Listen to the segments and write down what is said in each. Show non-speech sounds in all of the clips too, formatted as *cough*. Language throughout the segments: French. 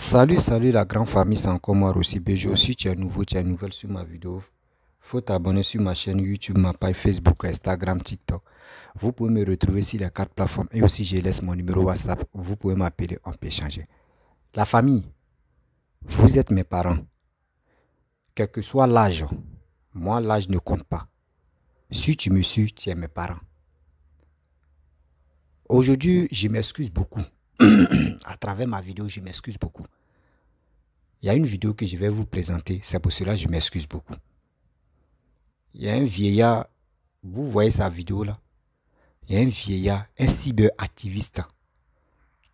Salut, salut la grande famille, c'est encore moi aussi Bejo. Si tu es nouveau, tu es nouvelle sur ma vidéo, faut t'abonner sur ma chaîne YouTube, ma page Facebook, Instagram, TikTok. Vous pouvez me retrouver sur les quatre plateformes et aussi je laisse mon numéro WhatsApp. Vous pouvez m'appeler, on peut échanger. La famille, vous êtes mes parents. Quel que soit l'âge, moi l'âge ne compte pas. Si tu me suis, tu es mes parents. Aujourd'hui, je m'excuse beaucoup à travers ma vidéo, je m'excuse beaucoup. Il y a une vidéo que je vais vous présenter, c'est pour cela que je m'excuse beaucoup. Il y a un vieillard, vous voyez sa vidéo là Il y a un vieillard, un cyberactiviste,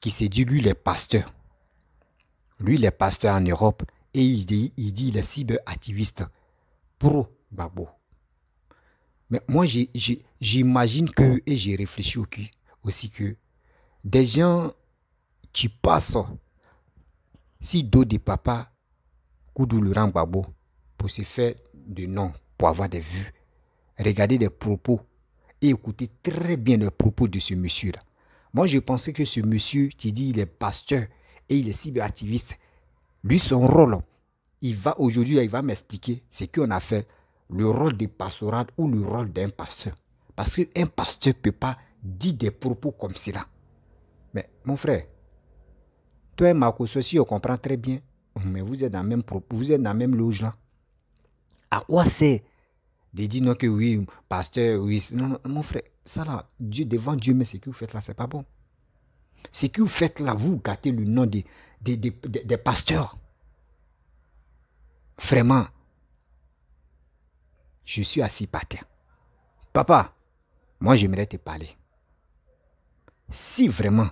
qui s'est dit lui, les est pasteur. Lui, les pasteurs pasteur en Europe et il dit, il dit, les est cyberactiviste pro-Babo. Mais moi, j'imagine que, et j'ai réfléchi aussi que des gens tu passes. Si dos de papa, coup le babo pour se faire de nom, pour avoir des vues, regarder des propos et écouter très bien les propos de ce monsieur-là. Moi, je pensais que ce monsieur, qui dit il est pasteur et il est cyberactiviste, lui, son rôle, il va aujourd'hui, il va m'expliquer ce qu'on a fait, le rôle des pastorales ou le rôle d'un pasteur. Parce qu'un pasteur ne peut pas dire des propos comme cela. Mais mon frère, toi et Marco, ceci, on comprend très bien. Mais vous êtes dans même, vous êtes dans même loge là. À quoi c'est de dire non que oui, pasteur, oui. Non, mon frère, ça là, Dieu, devant Dieu, mais ce que vous faites là, c'est pas bon. Ce que vous faites là, vous gâtez le nom des, des pasteurs. Vraiment, je suis assis par terre. Papa, moi j'aimerais te parler. Si vraiment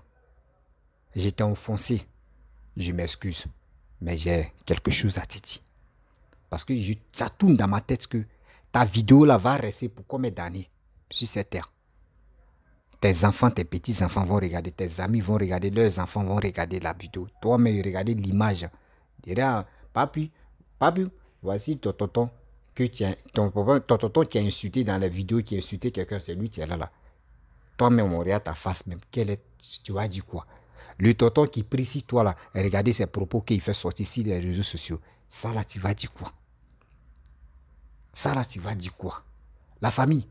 j'étais enfoncé je m'excuse, mais j'ai quelque chose à te dire. Parce que ça tourne dans ma tête que ta vidéo là va rester pour combien d'années sur cette terre. Tes enfants, tes petits-enfants vont regarder, tes amis vont regarder, leurs enfants vont regarder la vidéo. Toi-même, regarder l'image. Dira, papi, papi, voici ton tonton ton, tonton qui a insulté dans la vidéo, qui a insulté quelqu'un, c'est lui, qui est là, là. Toi-même, on regarde ta face même. tu as dit quoi le tonton qui prie toi là, regardez ses propos qu'il fait sortir ici les réseaux sociaux. Ça là, tu vas dire quoi Ça là, tu vas dire quoi La famille,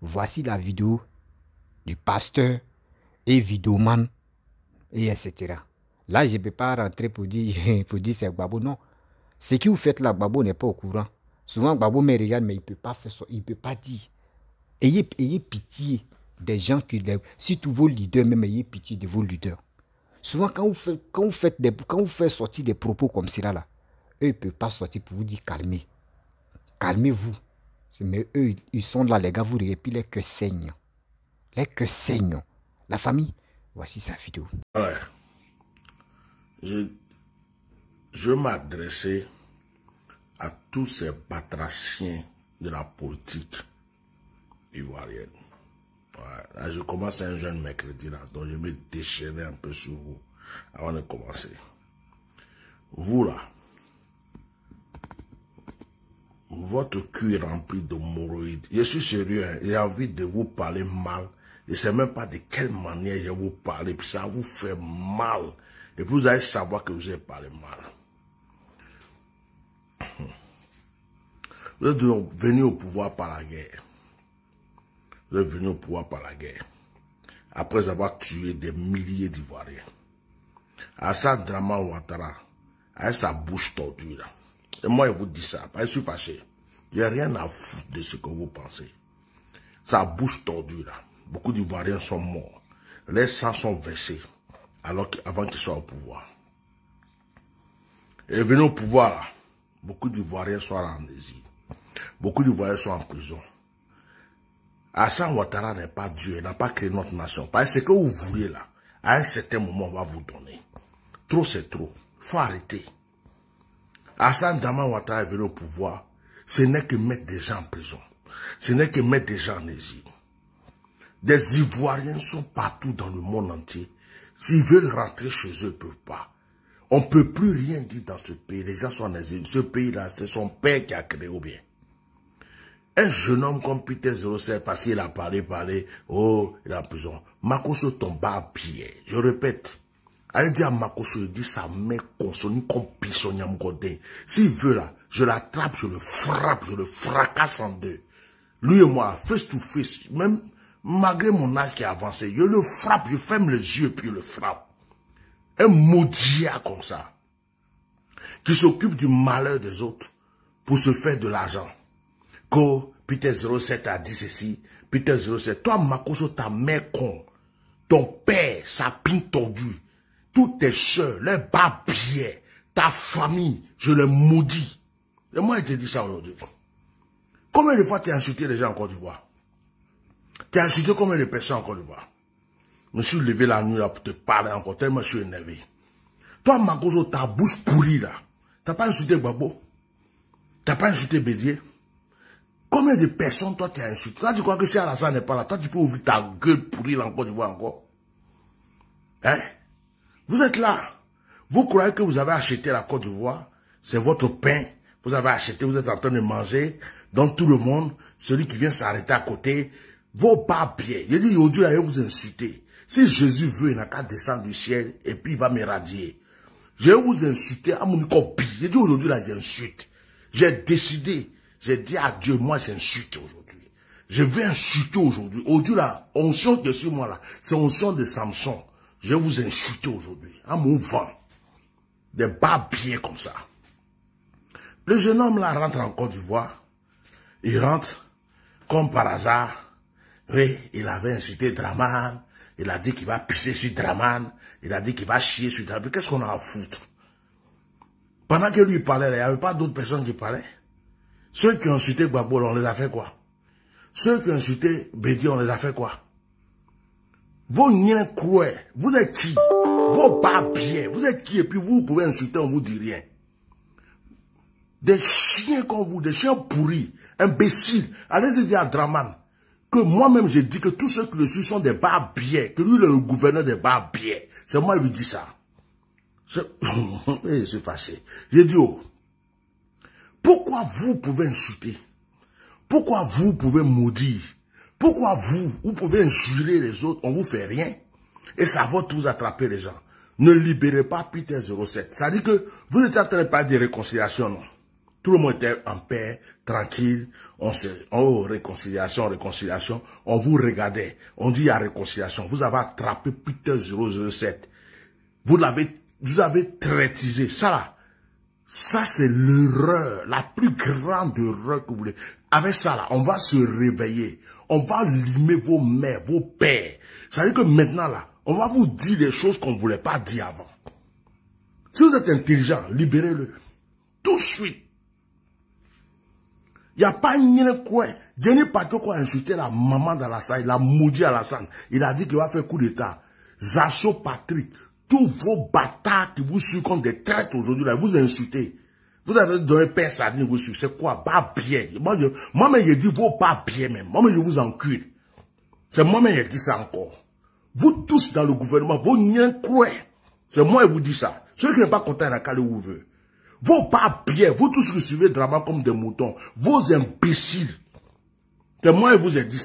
voici la vidéo du pasteur et vidéoman, et etc. Là, je ne peux pas rentrer pour dire, *laughs* pour dire c'est Babo. Non. Ce que vous faites là, Babo n'est pas au courant. Souvent, Babo me regarde, mais il ne peut pas faire ça. Il peut pas dire. Ayez, ayez pitié des gens qui... Surtout vos leaders, même ayez pitié de vos leaders. Souvent, quand vous, faites, sortir des propos comme cela, là, eux ne peuvent pas sortir pour vous dire calmez. Calmez-vous. Mais eux, ils sont là, les gars, vous et puis les que saignent. Les que saignent. La famille, voici sa vidéo. Je, je m'adressais à tous ces patraciens de la politique ivoirienne je commence un jeune mercredi, là. Donc, je vais déchaîner un peu sur vous avant de commencer. Vous, là, votre cul est rempli de Je suis sérieux, hein. j'ai envie de vous parler mal. Je ne sais même pas de quelle manière je vais vous parler, puis ça vous fait mal. Et vous allez savoir que vous avez parlé mal. Vous êtes venus au pouvoir par la guerre revenu au pouvoir par la guerre. Après avoir tué des milliers d'Ivoiriens. Assad Ouattara, sa bouche tordue là. Et moi, je vous dis ça, je suis fâché. a rien à foutre de ce que vous pensez. Sa bouche tordue là. Beaucoup d'Ivoiriens sont morts. Les sangs sont versés alors qu'avant avant qu'il soit au pouvoir. Et venu au pouvoir beaucoup d'Ivoiriens sont en désir. Beaucoup d'Ivoiriens sont en prison. Hassan Ouattara n'est pas Dieu, il n'a pas créé notre nation. Parce que ce que vous voulez là, à un certain moment, on va vous donner. Trop, c'est trop. faut arrêter. Hassan Dama Ouattara est venu au pouvoir. Ce n'est que mettre des gens en prison. Ce n'est que mettre des gens en exil. Des Ivoiriens sont partout dans le monde entier. S'ils veulent rentrer chez eux, ils ne peuvent pas. On ne peut plus rien dire dans ce pays. Les gens sont en exil. Ce pays-là, c'est son père qui a créé au bien. Un jeune homme comme Peter 07, parce qu'il a parlé, parlé, oh, il est en prison. Makoso tomba à pied. Je répète. Allez dire à Makoso, je dit sa mère consonne comme pissoniam godé. S'il veut là, je l'attrape, je le frappe, je le fracasse en deux. Lui et moi, face to face, même malgré mon âge qui est avancé, je le frappe, je ferme les yeux puis je le frappe. Un maudit comme ça, qui s'occupe du malheur des autres pour se faire de l'argent. Go, puis 07 a dit ceci, puis 07. Toi, Makoso, ta mère con, ton père, sa pine tordue, toutes tes soeurs, leurs babiers, ta famille, je les maudis. Et moi, je te dis ça aujourd'hui. Combien de fois tu as insulté les gens en Côte d'Ivoire Tu insulté combien de personnes en Côte d'Ivoire Je me suis levé la nuit là pour te parler encore, tellement je suis énervé. Toi, Makoso, ta bouche pourrie là, t'as pas insulté Babo T'as pas insulté Bédier Combien de personnes, toi, tu as insulté Toi, tu crois que si Alassane n'est pas là, toi, tu peux ouvrir ta gueule pour rire encore, tu encore. Hein Vous êtes là. Vous croyez que vous avez acheté la Côte d'Ivoire C'est votre pain. Vous avez acheté, vous êtes en train de manger. Donc, tout le monde, celui qui vient s'arrêter à côté, vos barbiers. Il dit, aujourd'hui, là, vous insulter. Si Jésus veut, il n'a qu'à descendre du ciel et puis il va m'éradier. Je vais vous insulter à mon copie. Il dit, aujourd'hui, là, j'insulte. J'ai décidé j'ai dit à Dieu, moi j'insulte aujourd'hui. Je vais insulter aujourd'hui. Dieu là, on chante dessus moi là, c'est on chante de Samson. Je vous insulter aujourd'hui, à mon vent. Des bas pieds comme ça. Le jeune homme là rentre en Côte d'Ivoire. Il rentre, comme par hasard. Oui, il avait insulté Draman. Il a dit qu'il va pisser sur Draman. Il a dit qu'il va chier sur Draman. Qu'est-ce qu'on a à foutre Pendant que lui parlait, il n'y avait pas d'autres personnes qui parlaient. Ceux qui ont insulté Gbagbo, on les a fait quoi Ceux qui ont insulté Bédi, on les a fait quoi Vos niens quoi Vous êtes qui Vos barbiers Vous êtes qui Et puis vous pouvez insulter, on vous dit rien. Des chiens comme vous, des chiens pourris, imbéciles. Allez dire à Draman que moi-même j'ai dit que tous ceux qui le suivent sont des barbiers, que lui le gouverneur des barbiers. C'est moi qui lui dis ça. C'est *laughs* eh, fâché. J'ai dit, oh, pourquoi vous pouvez insulter Pourquoi vous pouvez maudire Pourquoi vous, vous pouvez injurer les autres, on vous fait rien Et ça va tous attraper les gens. Ne libérez pas Peter 07. Ça dit que vous ne en pas de réconciliation, non tout le monde était en paix, tranquille. On se, oh, réconciliation, réconciliation. On vous regardait. On dit à réconciliation. Vous avez attrapé Peter 007. Vous l'avez, vous avez traitisé. Ça là, ça, c'est l'erreur, la plus grande erreur que vous voulez. Avec ça, là, on va se réveiller. On va limer vos mères, vos pères. Ça veut dire que maintenant, là, on va vous dire des choses qu'on ne voulait pas dire avant. Si vous êtes intelligent, libérez-le. Tout de suite. Il n'y a pas une quoi. Denis pas qui a insulté la maman d'Alassane, il a maudit Alassane. Il a dit qu'il va faire coup d'état. Zasso Patrick, tous vos bâtards qui vous suivent comme des traîtres aujourd'hui, là, vous insultez. Vous avez donné pince à vous suivez. C'est quoi bien. Moi-même, je dis vos bien même. Moi-même, je vous encule. C'est moi-même qui dis ça encore. Vous tous dans le gouvernement, vous niens croyez. C'est moi qui vous dis ça. Ceux qui n'ont pas content, la vous où veut. Vos bien. vous tous qui suivez Drama comme des moutons, vos imbéciles. C'est moi qui vous ai dit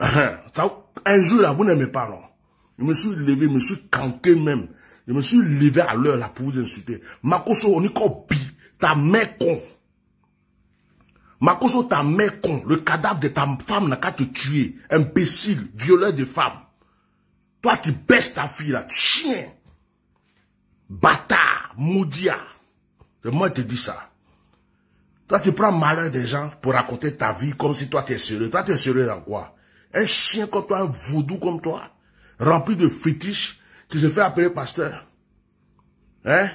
hein? ça un jour là, vous n'aimez pas, non je me suis levé, je me suis canqué même. Je me suis levé à l'heure là pour vous insulter. Makoso, on y copie. ta mère con. Makoso, ta mère con. Le cadavre de ta femme n'a qu'à te tuer. Imbécile, violeur de femme. Toi tu baisses ta fille là, chien. Bâtard, moudia. moi je te dis ça. Toi, tu prends malheur des gens pour raconter ta vie comme si toi, tu es sérieux. Toi, tu es sérieux dans quoi Un chien comme toi, un voodoo comme toi rempli de fétiches, qui se fait appeler pasteur. Hein?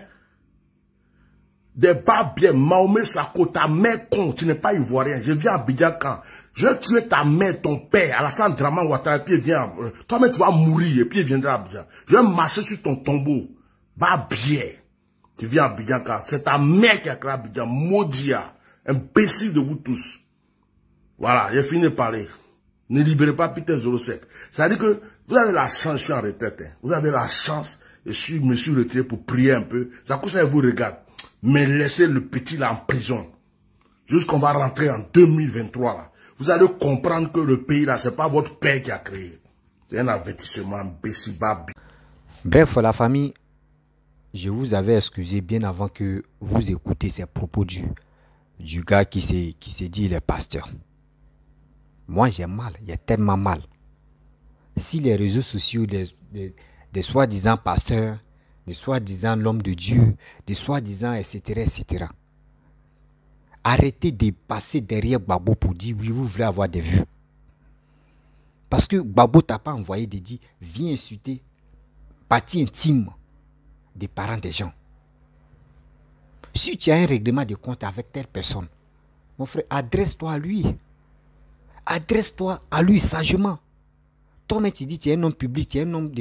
Des barbiers, Mahomet Sako, ta mère con, tu n'es pas ivoirien. Je viens à Bidjakan. Je vais tuer ta mère, ton père, à la Alassane Draman Ouattara, puis viens. Euh, toi-même, tu vas mourir, et puis il viendra à Bidjan. Je vais marcher sur ton tombeau. Barbier, Tu viens à Bidjanka. C'est ta mère qui a créé Bidjan. Maudia. Imbécile de vous tous. Voilà, j'ai fini de parler. Ne libérez pas Peter 07. C'est-à-dire que vous avez la chance, je suis en retraite. Hein. Vous avez la chance, je, suis, monsieur me suis retiré pour prier un peu. Ça cause vous regarde. Mais laissez le petit là en prison. Jusqu'on va rentrer en 2023. Là. Vous allez comprendre que le pays là, c'est pas votre père qui a créé. C'est un avertissement imbécile, Bref, la famille, je vous avais excusé bien avant que vous écoutez ces propos du, du gars qui s'est dit il est pasteur. Moi, j'ai mal, il j'ai tellement mal si les réseaux sociaux des, soi-disant pasteurs, des soi-disant l'homme de Dieu, des soi-disant, etc., etc. Arrêtez de passer derrière Babo pour dire oui, vous voulez avoir des vues. Parce que Babo t'a pas envoyé de dire viens insulter partie intime des parents des gens. Si tu as un règlement de compte avec telle personne, mon frère, adresse-toi à lui. Adresse-toi à lui sagement. Toi-même, tu dis, tu es un homme public, tu es un homme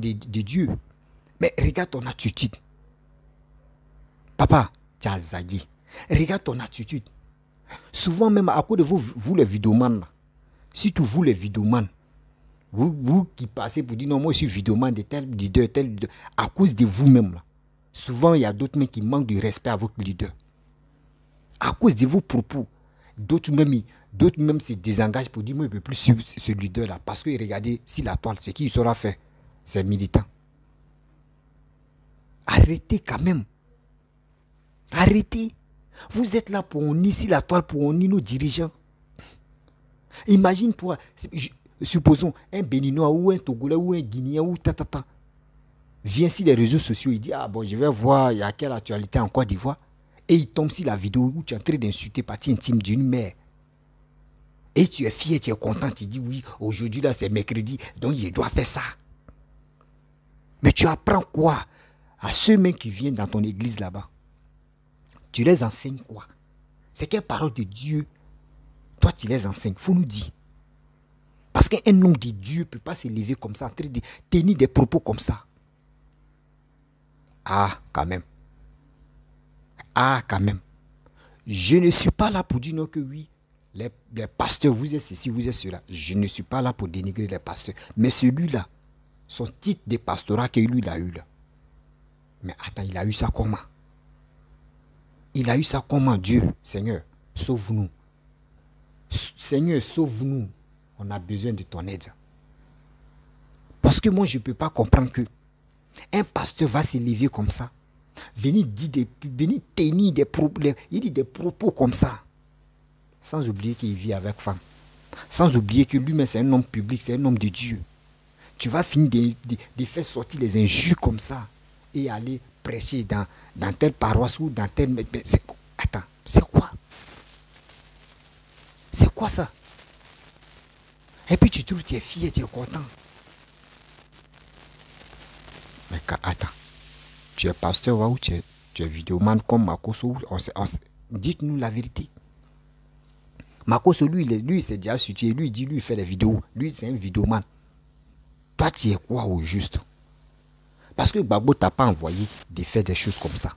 de, de, Dieu. Mais regarde ton attitude. Papa, tu as Regarde ton attitude. Souvent même à cause de vous, vous les vidomanes, surtout vous les vidomanes, vous, vous qui passez pour dire non, moi je suis vidoman de tel leader, tel à cause de vous-même. Souvent il y a d'autres qui manquent de respect à votre leader. À cause de vos propos, d'autres même D'autres même se désengagent pour dire, moi, je ne peux plus suivre ce leader-là. Parce que regardez, si la toile, qui qui sera fait, c'est militant. Arrêtez quand même. Arrêtez. Vous êtes là pour on si la toile, pour on nos dirigeants. Imagine-toi, supposons un Béninois ou un Togolais ou un Guinéen ou ta. vient sur les réseaux sociaux, il dit Ah bon, je vais voir, il y a quelle actualité en Côte d'Ivoire. Et il tombe sur la vidéo où tu es en train d'insulter partie intime d'une mère. Et tu es fier, tu es content, tu dis oui, aujourd'hui là c'est mercredi, donc il doit faire ça. Mais tu apprends quoi à ceux-mêmes qui viennent dans ton église là-bas Tu les enseignes quoi C'est quelle parole de Dieu Toi tu les enseignes, faut nous dire. Parce qu'un homme de Dieu ne peut pas s'élever comme ça, tenir des propos comme ça. Ah, quand même. Ah, quand même. Je ne suis pas là pour dire non que oui, les, pasteurs, vous êtes ceci, vous êtes cela. Je ne suis pas là pour dénigrer les pasteurs. Mais celui-là, son titre de pastorat qu'il a eu là. Mais attends, il a eu ça comment Il a eu ça comment Dieu, Seigneur, sauve-nous. Seigneur, sauve-nous. On a besoin de ton aide. Parce que moi, je ne peux pas comprendre que un pasteur va se comme ça. Venir dire des, venir tenir des il dit des propos comme ça sans oublier qu'il vit avec femme, sans oublier que lui-même c'est un homme public, c'est un homme de Dieu. Tu vas finir de, faire sortir les injures comme ça et aller prêcher dans, telle paroisse ou dans telle... Attends, c'est quoi C'est quoi ça Et puis tu trouves, tu es fier, tu es content. Mais attends, tu es pasteur ou tu es, vidéomane comme Makoso, dites-nous la vérité. Makoso, lui, lui, c'est déjà situé. Lui, dit, lui, fait des vidéos. Lui, c'est un vidéoman. Toi, tu es quoi au juste Parce que Babo t'a pas envoyé de faire des choses comme ça.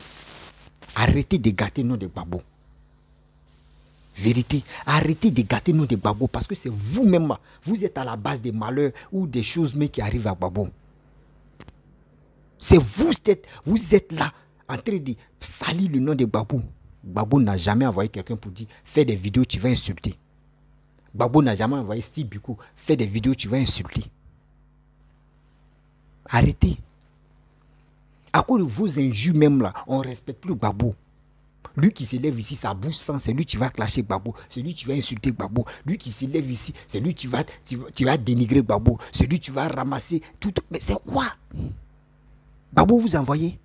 Arrêtez de gâter le nom de Babo. Vérité. Arrêtez de gâter le nom de Babo parce que c'est vous-même. Vous êtes à la base des malheurs ou des choses mais qui arrivent à Babo. C'est vous, vous êtes là en train de salir le nom de Babou. Babou n'a jamais envoyé quelqu'un pour dire fais des vidéos, tu vas insulter. Babou n'a jamais envoyé Steve Biko fais des vidéos, tu vas insulter. Arrêtez. À cause de vos injures même là, on ne respecte plus Babou. Lui qui s'élève ici, ça bouge sans, c'est lui qui va clasher Babou, c'est lui qui va insulter Babou. Lui qui s'élève ici, c'est lui qui va, tu, vas dénigrer Babou, c'est lui qui va ramasser tout. tout. Mais c'est quoi Babou vous envoyez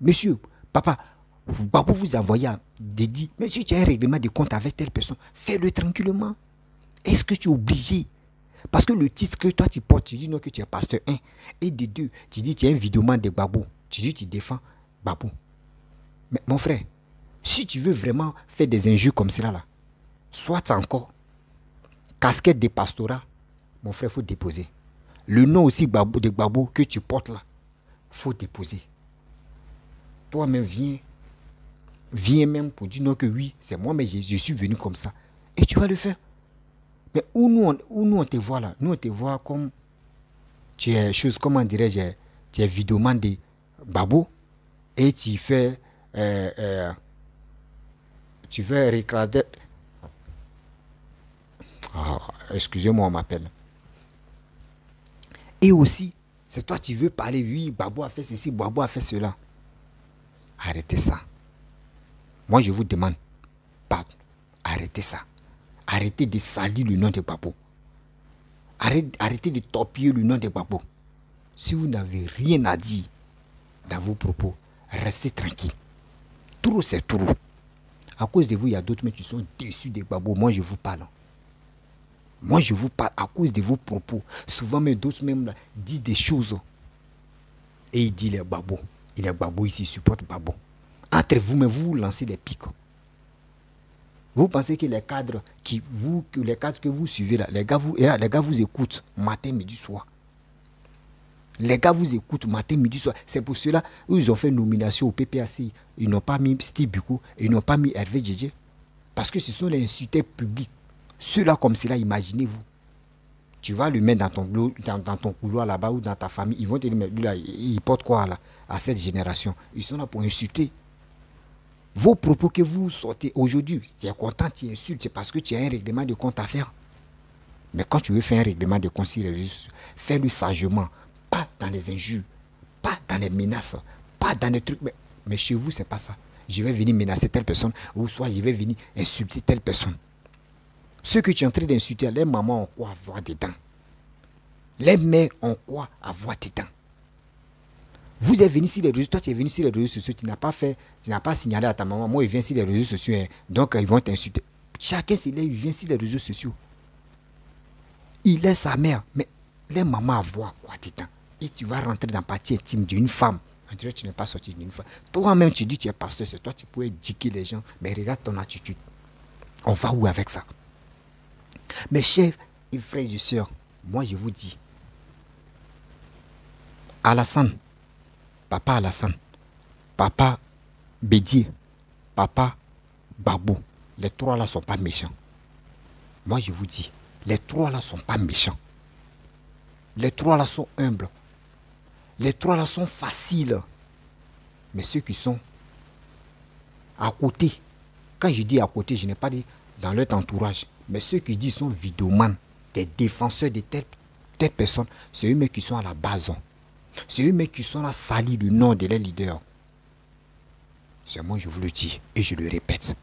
Monsieur, papa, Babou vous envoyé des dit, mais si tu as un règlement de compte avec telle personne, fais-le tranquillement. Est-ce que tu es obligé Parce que le titre que toi tu portes, tu dis non que tu es pasteur 1. Et de 2... tu dis tu es un vidéoman de Babou. Tu dis tu défends Babou. Mais mon frère, si tu veux vraiment faire des injures comme cela, là, soit encore casquette de pastorat, mon frère, il faut déposer. Le nom aussi de Babou que tu portes là, faut déposer. Toi-même, viens Viens même pour dire non que oui, c'est moi, mais je, suis venu comme ça. Et tu vas le faire. Mais où nous, on, où nous te voit là Nous, on te voit comme tu es chose, comment dirais-je, tu es vidéoman babo et tu fais, euh, euh, tu fais réclader. Ah, excusez-moi, on m'appelle. Et aussi, c'est toi qui veux parler, oui, Babo a fait ceci, Babo a fait cela. Arrêtez ça. Moi, je vous demande, arrêtez ça. Arrêtez de salir le nom des Babo. Arrêtez, de torpiller le nom des Babo. Si vous n'avez rien à dire dans vos propos, restez tranquille. Trop, c'est trop. À cause de vous, il y a d'autres mais qui sont déçus des Babo. Moi, je vous parle. Moi, je vous parle à cause de vos propos. Souvent, mais d'autres même disent des choses. Et ils disent, les Babo. Il est Babo ici, il supporte Babo entre vous, mais vous lancez les pics. Vous pensez que les cadres, qui vous, que les cadres que vous suivez, là, les, gars vous, les gars vous écoutent matin, midi, soir. Les gars vous écoutent matin, midi, soir. C'est pour cela qu'ils ont fait nomination au PPACI. Ils n'ont pas mis Steve et ils n'ont pas mis Hervé Djedje. Parce que ce sont les insultés publics. Ceux-là, comme cela, imaginez-vous. Tu vas le mettre dans ton, dans, ton couloir là-bas ou dans ta famille. Ils vont te dire, mais lui là, il porte quoi là, à cette génération Ils sont là pour insulter. Vos propos que vous sortez aujourd'hui, tu es content, tu insultes, c'est parce que tu as un règlement de compte à faire. Mais quand tu veux faire un règlement de compte, fais-le sagement, pas dans les injures, pas dans les menaces, pas dans les trucs. Mais, chez vous, c'est pas ça. Je vais venir menacer telle personne, ou soit je vais venir insulter telle personne. Ceux que tu es en train d'insulter, les mamans ont quoi avoir des dents. Les mères ont quoi avoir des dents. Vous êtes venu sur les réseaux, sociaux, tu n'as pas fait, tu n'as pas signalé à ta maman, moi il vient sur les réseaux sociaux, hein. donc ils vont t'insulter. Chacun s'il est il vient sur les réseaux sociaux. Il est sa mère, mais les mamans voient quoi dedans. Et tu vas rentrer dans la partie intime d'une femme. On dirait que tu n'es pas sorti d'une femme. Toi-même, tu dis que tu es pasteur, c'est toi qui peux éduquer les gens, mais regarde ton attitude. On va où avec ça Mes chers et frères et sœurs, moi je vous dis, Alassane, Papa Alassane, Papa Bédier, Papa Babou. Les trois là sont pas méchants. Moi, je vous dis, les trois là sont pas méchants. Les trois là sont humbles. Les trois là sont faciles. Mais ceux qui sont à côté, quand je dis à côté, je n'ai pas dit dans leur entourage, mais ceux qui disent sont vidomanes, des défenseurs de telle, telle personne, c'est eux qui sont à la base. C'est eux qui sont là salis le nom de leurs leaders. C'est moi, je vous le dis et je le répète.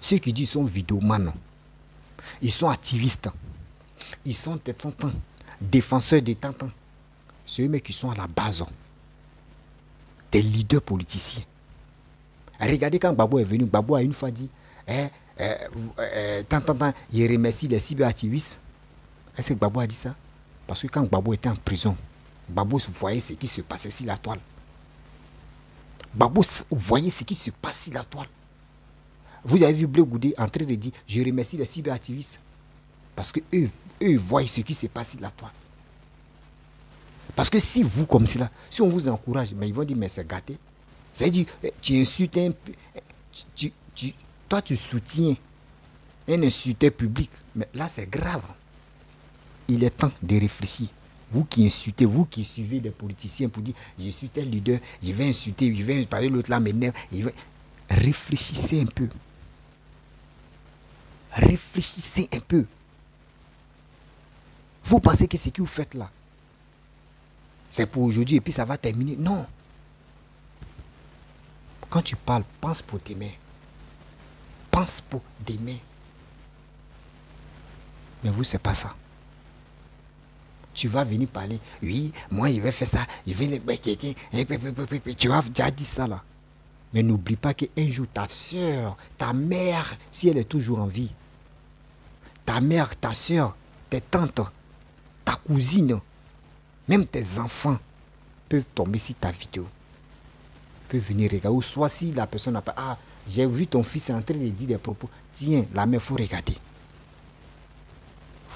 Ceux qui disent sont vidomanes, ils sont activistes, ils sont des défenseurs des tentants, C'est eux qui sont à la base des leaders politiciens. Regardez quand Babou est venu, Babou a une fois dit eh, il eh, eh, eh, remercie les cyberactivistes. Est-ce que Babou a dit ça Parce que quand Babou était en prison, Babos voyez ce qui se passait ici la toile. Babos voyait ce qui se passe sur la toile. Vous avez vu Bleu Goudé en train de dire Je remercie les cyberactivistes. Parce que eux, eux voient ce qui se passe sur la toile. Parce que si vous, comme cela, si on vous encourage, mais ils vont dire Mais c'est gâté. C'est-à-dire, eh, tu insultes un. Eh, toi, tu soutiens un insulteur public. Mais là, c'est grave. Il est temps de réfléchir. Vous qui insultez, vous qui suivez les politiciens pour dire je suis tel leader, je vais insulter, je vais parler l'autre là m'énerve. nerfs. » Réfléchissez un peu. Réfléchissez un peu. Vous pensez que ce que vous faites là, c'est pour aujourd'hui et puis ça va terminer. Non. Quand tu parles, pense pour mains. Pense pour demain. Mais vous, ce n'est pas ça tu vas venir parler. Oui, moi je vais faire ça, je vais les... Eh, tu as déjà dit ça là. Mais n'oublie pas qu'un jour, ta soeur, ta mère, si elle est toujours en vie, ta mère, ta soeur, tes tantes, ta cousine, même tes enfants peuvent tomber sur ta vidéo. peut venir regarder. Ou soit si la personne n'a pas. Ah, j'ai vu ton fils en train de dire des propos. Tiens, la mère, faut regarder.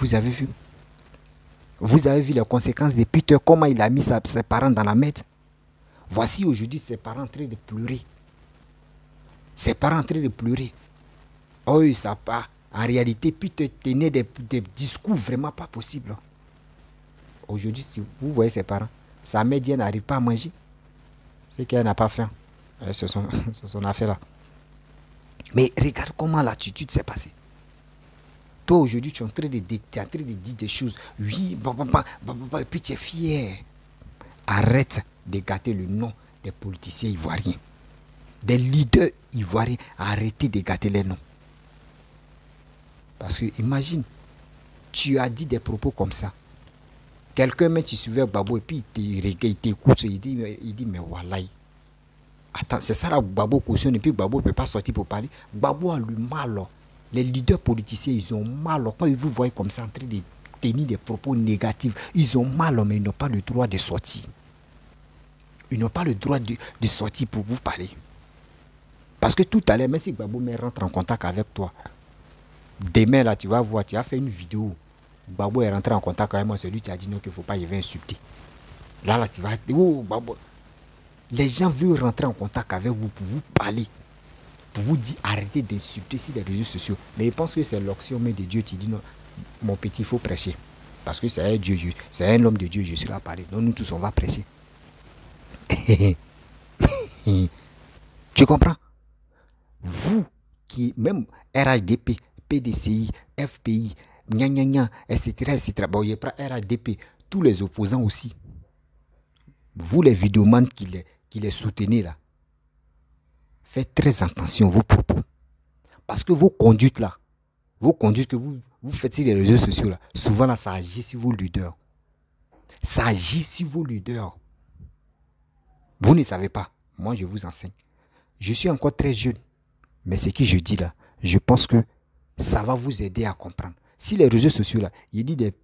Vous avez vu vous avez vu les conséquences de Peter, comment il a mis ses parents dans la merde. Voici aujourd'hui ses parents en train de pleurer. Ses parents en train de pleurer. Oh, ça pas. En réalité, Peter tenait des, discours vraiment pas possibles. Aujourd'hui, vous voyez ses parents, sa mère n'arrive pas à manger. C'est qu'elle n'a pas faim. Hein. Euh, *laughs* c'est son affaire là. Mais regarde comment l'attitude s'est passée. Toi, aujourd'hui, tu es en train de, dire des choses. Oui, et puis tu es fier. Arrête de gâter le nom des politiciens ivoiriens. Des leaders ivoiriens, arrêtez de gâter les noms. Parce que imagine, tu as dit des propos comme ça. Quelqu'un, même, tu souviens, Babo et puis il t'écoute, il dit, il dit, mais voilà. Attends, c'est ça là Babo cautionne et puis Babo ne peut pas sortir pour parler. Babo a le mal les leaders politiciens, ils ont mal. Quand ils vous voient comme ça en train de tenir des propos négatifs, ils ont mal, mais ils n'ont pas le droit de sortir. Ils n'ont pas le droit de, sortir pour vous parler. Parce que tout à l'heure, même si Gbagbo rentre en contact avec toi, demain, là, tu vas voir, tu as fait une vidéo. Babou est rentré en contact avec moi, celui qui a dit non, qu'il ne faut pas, il vais insulter. Là, là, tu vas. Oh, Les gens veulent rentrer en contact avec vous pour vous parler pour vous dire arrêtez d'insulter sur les réseaux sociaux. Mais je pense que c'est mais de Dieu qui dit non, mon petit, il faut prêcher. Parce que c'est un Dieu, c'est un homme de Dieu, je suis là à parler. Donc nous tous, on va prêcher. *laughs* tu comprends Vous qui, même RHDP, PDCI, FPI, gna etc., etc., bon, il RHDP, tous les opposants aussi, vous les vidéomans qui les, qui les soutenez là, Faites très attention à vos propos. Parce que vos conduites là, vos conduites que vous, vous faites sur les réseaux sociaux là, souvent là, ça agit sur vos leaders. Ça agit sur vos leaders. Vous ne savez pas. Moi, je vous enseigne. Je suis encore très jeune. Mais ce que je dis là, je pense que ça va vous aider à comprendre. Si les réseaux sociaux là, il dit des,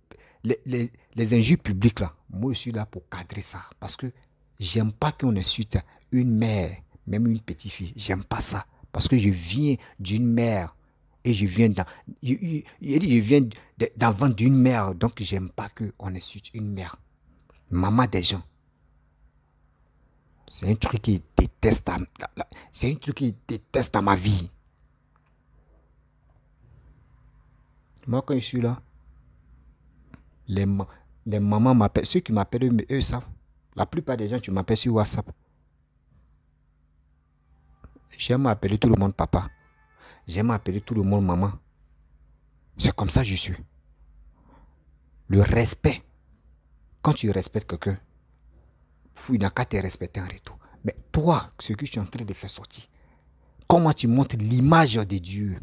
les, les, les injures publiques là, moi je suis là pour cadrer ça. Parce que j'aime pas qu'on insulte une mère même une petite fille. J'aime pas ça. Parce que je viens d'une mère. Et je viens dans, il je, je d'une mère. Donc, j'aime pas qu'on insulte une mère. Maman des gens. C'est un truc qui déteste. C'est un truc qui déteste ma vie. Moi, quand je suis là, les, les mamans m'appellent. Ceux qui m'appellent, eux savent. La plupart des gens, tu m'appelles sur WhatsApp. J'aime appeler tout le monde papa. J'aime appeler tout le monde maman. C'est comme ça que je suis. Le respect. Quand tu respectes quelqu'un, il n'a qu'à te respecter en retour. Mais toi, ce que je suis en train de faire sortir, comment tu montres l'image de Dieu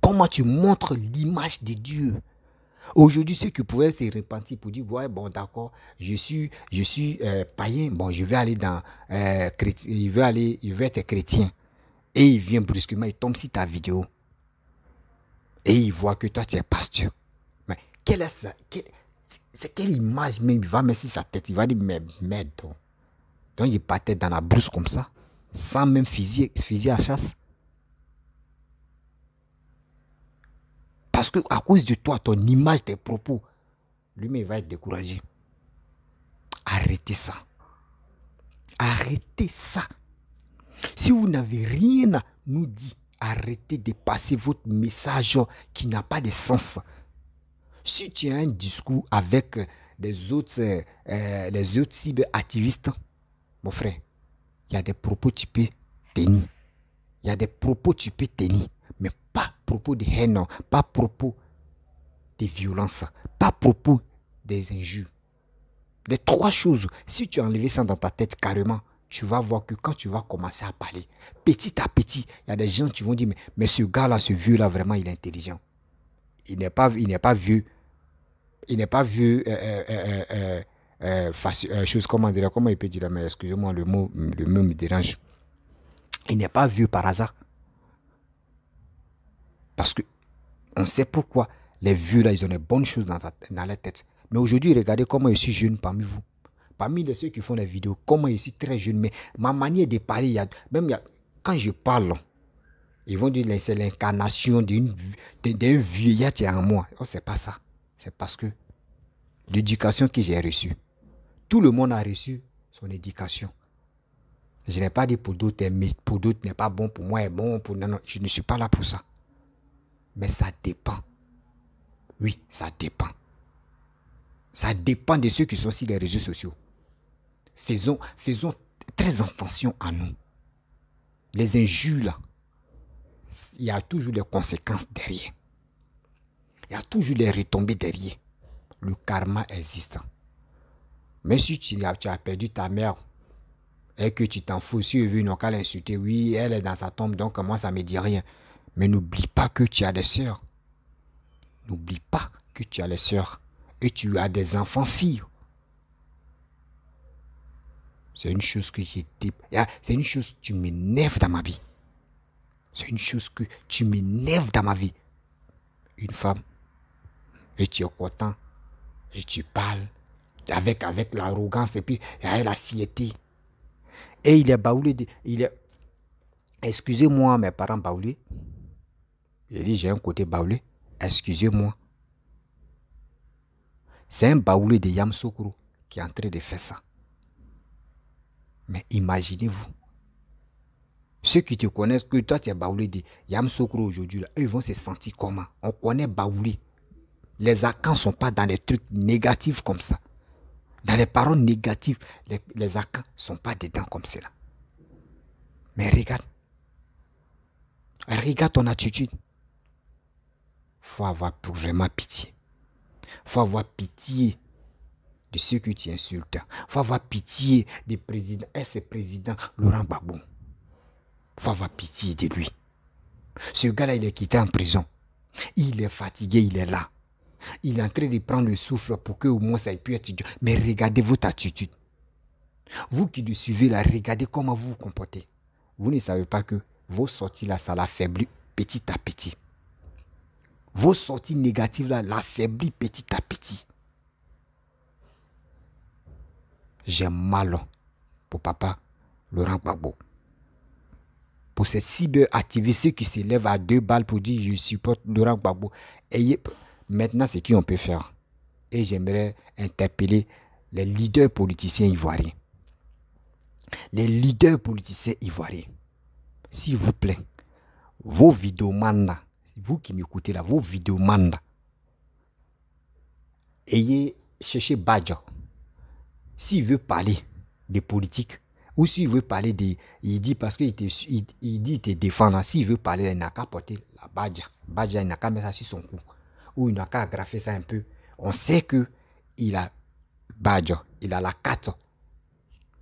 Comment tu montres l'image de Dieu Aujourd'hui, ceux qui pouvaient se repentir pour dire, ouais, bon, d'accord, je suis, je suis euh, païen, bon, je vais aller dans, euh, il veut aller, il être chrétien. Et il vient brusquement, il tombe sur ta vidéo. Et il voit que toi, tu es pasteur. Mais quelle est ça? Quelle, c'est quelle image même il va mettre sur sa tête. Il va dire, mais merde. Donc, il partait dans la brousse comme ça, sans même physique, fusil à chasse. Parce que à cause de toi, ton image, tes propos, lui-même, va être découragé. Arrêtez ça. Arrêtez ça. Si vous n'avez rien à nous dire, arrêtez de passer votre message qui n'a pas de sens. Si tu as un discours avec euh, des autres, euh, euh, les autres types activistes, mon frère, il y a des propos tu peux tenir. Il y a des propos tu peux tenir. Pas propos de haine, pas propos de violence, pas propos des injures. Les trois choses, si tu enlèves ça dans ta tête carrément, tu vas voir que quand tu vas commencer à parler, petit à petit, il y a des gens qui vont dire, mais, ce gars-là, ce vieux-là, vraiment, il est intelligent. Il n'est pas, il n'est pas vieux. Il n'est pas vieux. Euh, euh, euh, chose comment dire comment il peut dire mais excusez-moi le mot le mot me dérange il n'est pas vieux par hasard parce que on sait pourquoi les vieux, là, ils ont des bonnes choses dans, la tête. Mais aujourd'hui, regardez comment je suis jeune parmi vous. Parmi ceux qui font les vidéos, comment je suis très jeune. Mais ma manière de parler, même quand je parle, ils vont dire que c'est l'incarnation d'une, d'un vieillard en moi. Ce oh, c'est pas ça. C'est parce que l'éducation que j'ai reçue, tout le monde a reçu son éducation. Je n'ai pas dit pour d'autres, pour d'autres n'est pas bon, pour moi est bon, pour je ne suis pas là pour ça. Mais ça dépend. Oui, ça dépend. Ça dépend de ceux qui sont sur les réseaux sociaux. Faisons, faisons très attention à nous. Les injures, il y a toujours les conséquences derrière. Il y a toujours les retombées derrière. Le karma existe. Mais si tu, as perdu ta mère, et que tu t'en fous. Si elle veut, qu'elle n'ont Oui, elle est dans sa tombe, donc moi, ça ne me dit rien. Mais n'oublie pas que tu as des sœurs. N'oublie pas que tu as des sœurs. Et tu as des enfants filles. C'est une chose que j'ai... Ah, c'est une chose, tu m'énerves dans ma vie. C'est une chose que tu m'énerves dans ma vie. Une femme. Et tu es content. Et tu parles. Avec, avec l'arrogance et puis avec la fierté. Et il est baoulé. Il Excusez-moi, mes parents baoulés. J'ai dit, j'ai un côté baoulé. Excusez-moi. C'est un baoulé de Yamsoukro qui est en train de faire ça. Mais imaginez-vous. Ceux qui te connaissent, que toi tu es baoulé de Sokro aujourd'hui, ils vont se sentir comment On connaît baoulé. Les Akans ne sont pas dans les trucs négatifs comme ça. Dans les paroles négatives, les, les Akans ne sont pas dedans comme cela. Mais regarde. Regarde ton attitude faut avoir vraiment pitié. faut avoir pitié de ceux que tu insultes. faut avoir pitié des présidents. est eh, ce président, Laurent Babon. faut avoir pitié de lui. Ce gars-là, il est quitté en prison. Il est fatigué, il est là. Il est en train de prendre le souffle pour que au moins ça ait pu être dur. Mais regardez votre attitude. Vous qui le suivez là, regardez comment vous vous comportez. Vous ne savez pas que vos sorties là, ça l'affaiblit petit à petit vos sorties négatives là petit à petit. J'ai mal pour papa Laurent Gbagbo. Pour ces cyberactivistes qui se lèvent à deux balles pour dire je supporte Laurent Gbagbo. Maintenant, Maintenant, ce qu'on peut faire. Et j'aimerais interpeller les leaders politiciens ivoiriens. Les leaders politiciens ivoiriens. S'il vous plaît, vos vidéos vous qui m'écoutez là, vos vidéos manda, ayez cherché Badja. S'il veut parler des politiques, ou s'il veut parler des. Il dit parce qu'il il, il, dit te défend. S'il veut parler, il n'a qu'à porter la Badja. Badja, il n'a qu'à mettre ça sur son cou. Ou il n'a qu'à graffer ça un peu. On sait que il a Badja, il a la carte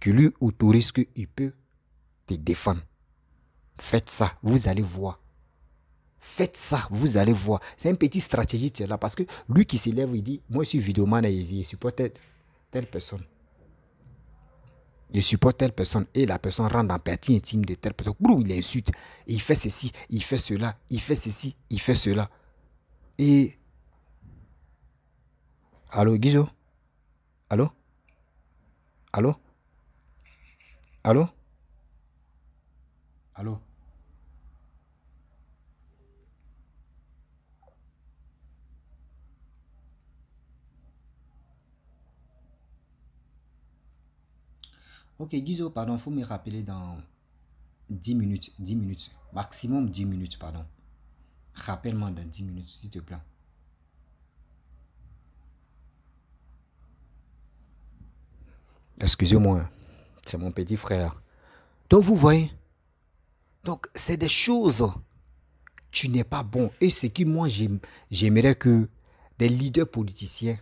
que lui autorise qu'il peut te défendre. Faites ça, vous allez voir. Faites ça, vous allez voir. C'est une petite stratégie de là parce que lui qui s'élève, il dit Moi, je suis vidéo et je supporte telle personne. Je supporte telle personne et la personne rentre la partie intime de telle personne. il insulte. il fait ceci, il fait cela, il fait ceci, il fait cela. Et. Allô, Guizot Allô Allô Allô Allô Ok, Guizot, pardon, faut me rappeler dans 10 minutes, 10 minutes, maximum 10 minutes, pardon. Rappelle-moi dans 10 minutes, s'il te plaît. Excusez-moi, c'est mon petit frère. Donc vous voyez, donc c'est des choses, tu n'es pas bon. Et ce que moi j'aimerais que des leaders politiciens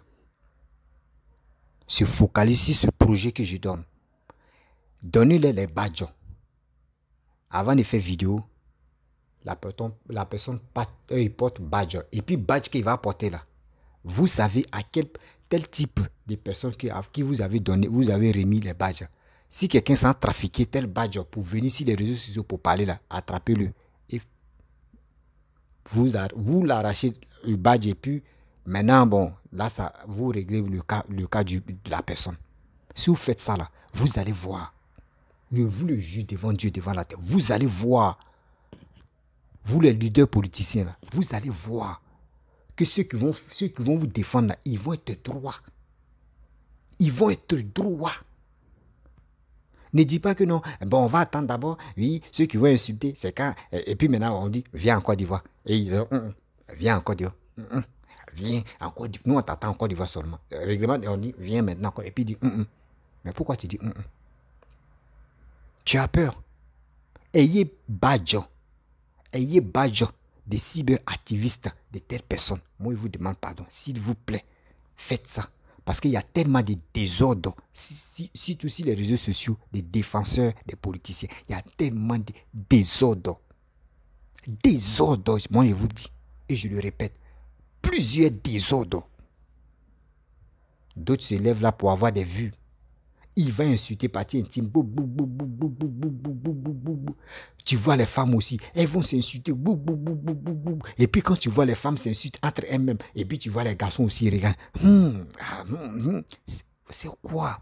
se focalisent sur ce projet que je donne donnez le les badges. Avant de faire vidéo, la personne, la personne euh, porte badge. Et puis, badge qu'il va porter là, vous savez à quel tel type de personne qui, à qui vous avez donné, vous avez remis les badges. Si quelqu'un s'en trafiquait tel badge pour venir ici, les réseaux sociaux pour parler là, attrapez-le. Et vous, vous l'arrachez le badge et puis maintenant, bon, là, ça, vous réglez le cas, le cas de la personne. Si vous faites ça là, vous allez voir vous le jugez devant Dieu, devant la terre. Vous allez voir, vous les leaders politiciens, vous allez voir que ceux qui vont, ceux qui vont vous défendre, ils vont être droits. Ils vont être droits. Ne dis pas que non. Bon, on va attendre d'abord. Oui, ceux qui vont insulter, c'est quand. Et puis maintenant, on dit, viens en Côte d'Ivoire. Et ils disent, viens en Côte d'Ivoire. Viens en Côte d'Ivoire. Nous, on t'attend en Côte d'Ivoire seulement. Euh, règlement, on dit, viens maintenant. Et puis, il dit, mais pourquoi tu dis, tu as peur. Ayez badge. Ayez badge des cyberactivistes de telles personnes. Moi, je vous demande pardon. S'il vous plaît, faites ça. Parce qu'il y a tellement de désordre, surtout si, les réseaux sociaux, des défenseurs, des politiciens. Il y a tellement de désordre. Désordre, moi je vous dis, et je le répète, plusieurs désordres. D'autres se lèvent là pour avoir des vues il va insulter partie intime. Bou, tu vois les femmes aussi, elles vont s'insulter. Et puis quand tu vois les femmes s'insultent entre elles-mêmes, et puis tu vois les garçons aussi, regarde. C'est quoi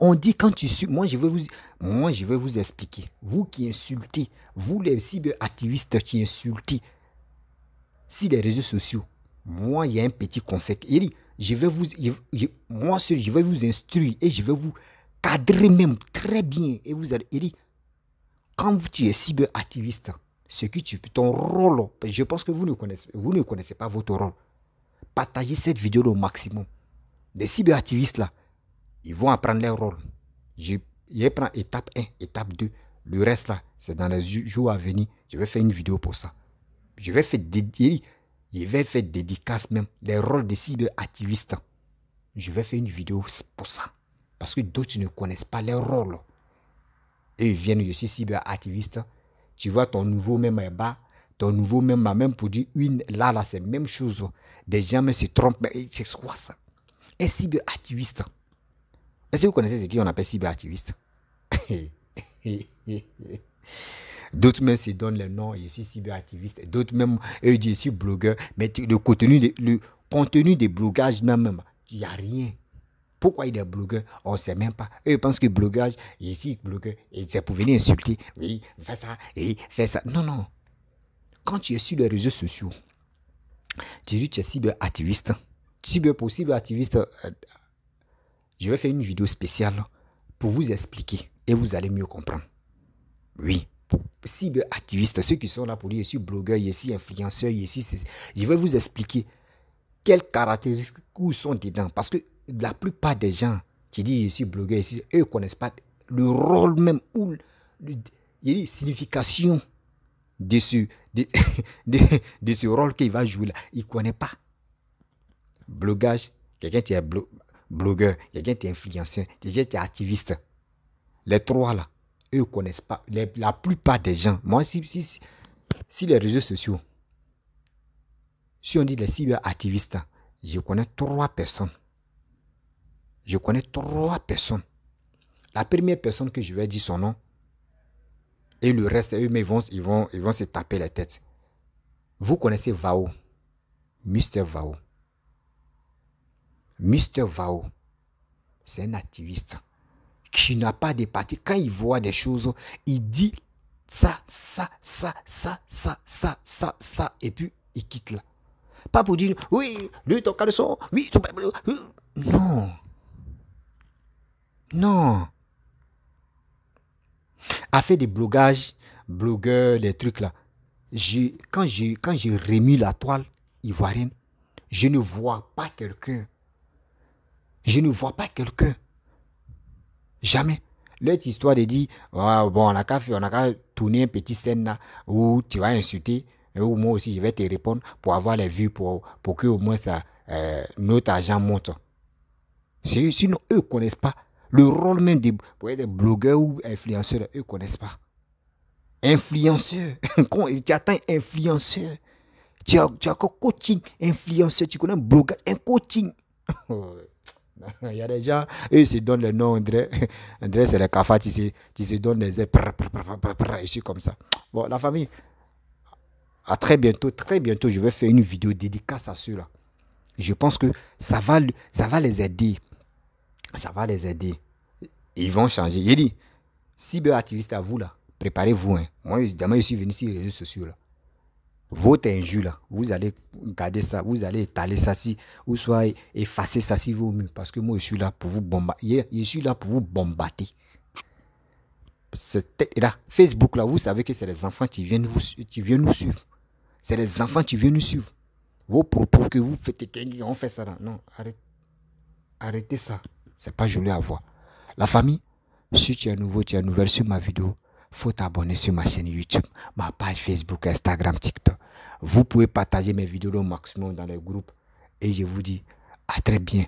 on dit quand tu suis, moi je vais vous, moi je vais vous expliquer. Vous qui insultez, vous les cyberactivistes qui insultez, si les réseaux sociaux, moi il y a un petit conseil. Il dit, je vais vous, moi je vais vous instruire et je vais vous cadrer même très bien. Et vous allez, quand tu es cyberactiviste, ce que tu, ton rôle, je pense que vous ne connaissez, vous ne connaissez pas votre rôle. Partagez cette vidéo au maximum. Les cyberactivistes là, ils vont apprendre leur rôle. Je, prends étape 1, étape 2. Le reste là, c'est dans les jours à venir. Je vais faire une vidéo pour ça. Je vais faire des je vais faire des dédicace même des rôles de cyberactivistes. Je vais faire une vidéo pour ça. Parce que d'autres ne connaissent pas les rôles. Et ils viennent, je suis cyberactiviste. Tu vois, ton nouveau même est bas. Ton nouveau même a même produit une. Là, là, c'est la même chose. Des gens se trompent. C'est quoi ça Un cyberactiviste. Est-ce que vous connaissez ce qui qu'on appelle cyberactiviste *laughs* D'autres même se donnent le nom, je suis cyberactiviste. D'autres même, eux disent, je suis blogueur. Mais le contenu, le contenu des blogages même, il n'y a rien. Pourquoi il est blogueur On ne sait même pas. Eux pensent que blogage, je suis blogueur, et c'est pour venir insulter. Oui, fais ça, et fais ça. Non, non. Quand tu es sur les réseaux sociaux, tu dis tu es cyberactiviste. pour activiste, euh, je vais faire une vidéo spéciale pour vous expliquer et vous allez mieux comprendre. Oui, cible activistes, ceux qui sont là pour dire, je suis blogueur, je suis influenceur, je Je vais vous expliquer quelles caractéristiques où sont dedans. Parce que la plupart des gens qui disent, je suis blogueur, eux ne connaissent pas le rôle même ou la signification de ce, *laughs* de, ce rôle qu'il va jouer là. Il ne connaît pas. Blogage, quelqu'un qui est blogueur, quelqu'un qui est influenceur, quelqu'un qui est activiste. Les trois là connaissent pas. la plupart des gens, moi, si, si, si, les réseaux sociaux, si on dit les activistes, je connais trois personnes. Je connais trois personnes. La première personne que je vais dire son nom, et le reste, eux, ils vont, ils, vont, ils vont se taper la tête. Vous connaissez Vao, Mr. Vao. Mr. Vao, c'est un activiste qui n'a pas de parti, quand il voit des choses, il dit ça, ça, ça, ça, ça, ça, ça, ça, et puis il quitte là. Pas pour dire, oui, lui, ton caleçon, oui, Non. Non. A fait des blogages, blogueurs, des trucs là. quand j'ai quand j'ai remis la toile ivoirienne, je ne vois pas quelqu'un. Je ne vois pas quelqu'un Jamais. L'autre histoire de dire, bon, on a qu'à tourner un petit scène là où tu vas insulter, ou moi aussi je vais te répondre pour avoir les vues, pour, pour que au moins ça, euh, notre argent monte. Sinon, eux ne connaissent pas. Le rôle même des, blogueurs ou influenceurs, eux ne connaissent pas. Influenceurs *laughs* tu attends influenceur. Tu as, tu coaching, influenceur, tu connais un blogueur, un coaching. *laughs* Oh. *laughs* Il y a des gens, eux, ils se donnent le nom, André. *laughs* André, c'est le cafard, tu se, tu se donnes les ailes. Je comme ça. Bon, la famille, à très bientôt, très bientôt, je vais faire une vidéo dédicace à ceux-là. Je pense que ça va, ça va les aider. Ça va les aider. Ils vont changer. Il dit, cyberactiviste à vous, là, préparez-vous. Hein. Moi, évidemment, je suis venu sur les réseaux sociaux, là votre injure là, vous allez garder ça, vous allez étaler ça si, ou soit effacer ça si vous mieux, parce que moi je suis là pour vous bombarder, je suis là pour vous bombarder. Là, Facebook là, vous savez que c'est les enfants qui viennent, vous, qui viennent nous suivre. C'est les enfants qui viennent nous suivre. Vos propos que vous faites, on fait ça là. Non, arrête, arrêtez ça. C'est pas joli à voir. La famille, si tu es nouveau, tu es nouvelle sur ma vidéo, faut t'abonner sur ma chaîne YouTube, ma page Facebook, Instagram, TikTok. Vous pouvez partager mes vidéos au maximum dans les groupes. Et je vous dis à très bientôt.